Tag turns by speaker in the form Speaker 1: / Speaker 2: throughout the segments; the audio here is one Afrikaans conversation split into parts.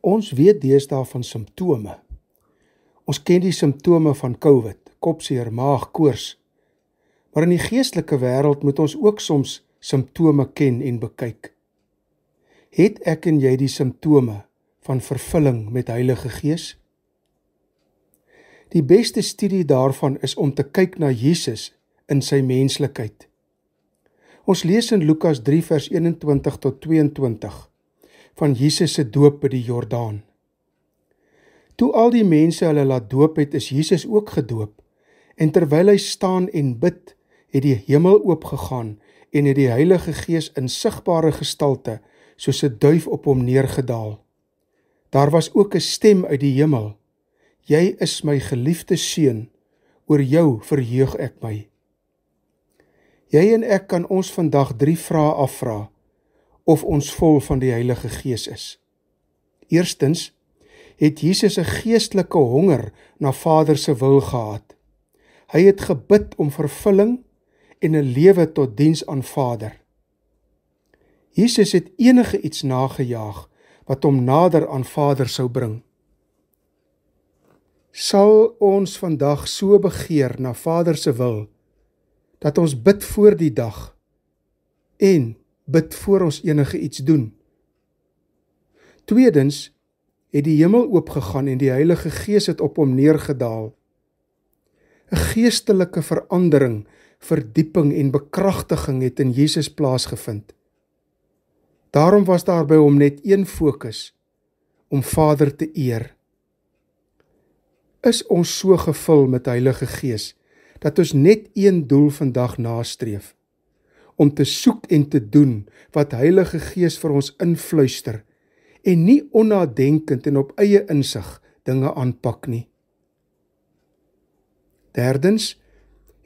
Speaker 1: Ons weet deesdae van simptome. Ons ken die simptome van COVID, kopseer, maag, koors. Maar in die geestelike wêreld moet ons ook soms simptome ken en bekyk. Het ek en jy die simptome van vervulling met Heilige Gees? Die beste studie daarvan is om te kyk na Jesus in sy menslikheid. Ons lees in Lukas 3 vers 21 tot 22 van Jesus se doop by die Jordaan. Toe al die mense hulle laat doop het, is Jesus ook gedoop. En terwyl hy staan en bid, het die hemel oopgegaan en het die Heilige Gees in sigbare gestalte soos 'n duif op hom neergedaal. Daar was ook 'n stem uit die hemel: "Jy is my geliefde seun, oor jou verheug ek my." Jy en ek kan ons vandag drie vrae afvra of ons vol van die Heilige Gees is. Eerstens het Jesus 'n geestelike honger na Vader se wil gehad. Hy het gebid om vervulling en 'n lewe tot diens aan Vader. Jesus het enige iets nagejaag wat hom nader aan Vader sou bring. Sal ons vandag so begeer na Vader se wil dat ons bid voor die dag en bid voor ons enige iets doen. Tweedens het die hemel oopgegaan en die Heilige Gees het op hom neergedaal. 'n Geestelike verandering, verdieping en bekragtiging het in Jesus plaasgevind. Daarom was daar by hom net een fokus om Vader te eer. Is ons so gevul met Heilige Gees dat ons net een doel vandag nastreef? om te soek en te doen wat Heilige Gees vir ons influister en nie onnadenkend en op eie insig dinge aanpak nie. Derdens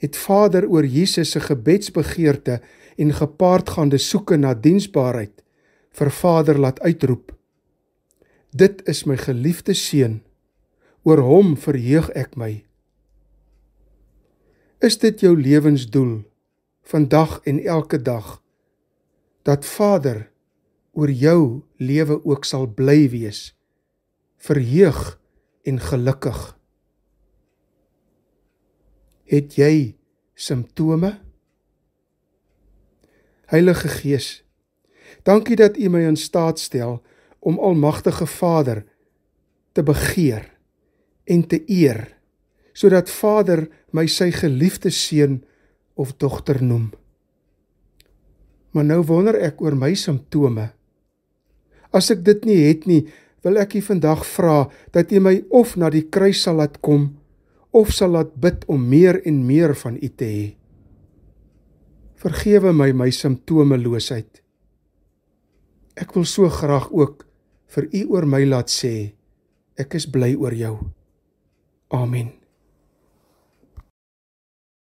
Speaker 1: het Vader oor Jesus se gebedsbegeerte en gepaardgaande soeke na diensbaarheid vir Vader laat uitroep. Dit is my geliefde seun. Oor hom verheug ek my. Is dit jou lewensdoel? vandag en elke dag dat Vader oor jou lewe ook sal bly wees verheug en gelukkig het jy simptome Heilige Gees dankie dat U my in staat stel om almagtige Vader te begeer en te eer sodat Vader my sy geliefde seun of dogter noem. Maar nou wonder ek oor my simptome. As ek dit nie het nie, wil ek U vandag vra dat U my of na die kruis sal laat kom of sal laat bid om meer en meer van U te hê. Vergewe my my simptomeloosheid. Ek wil so graag ook vir U oor my laat sê. Ek is bly oor jou. Amen.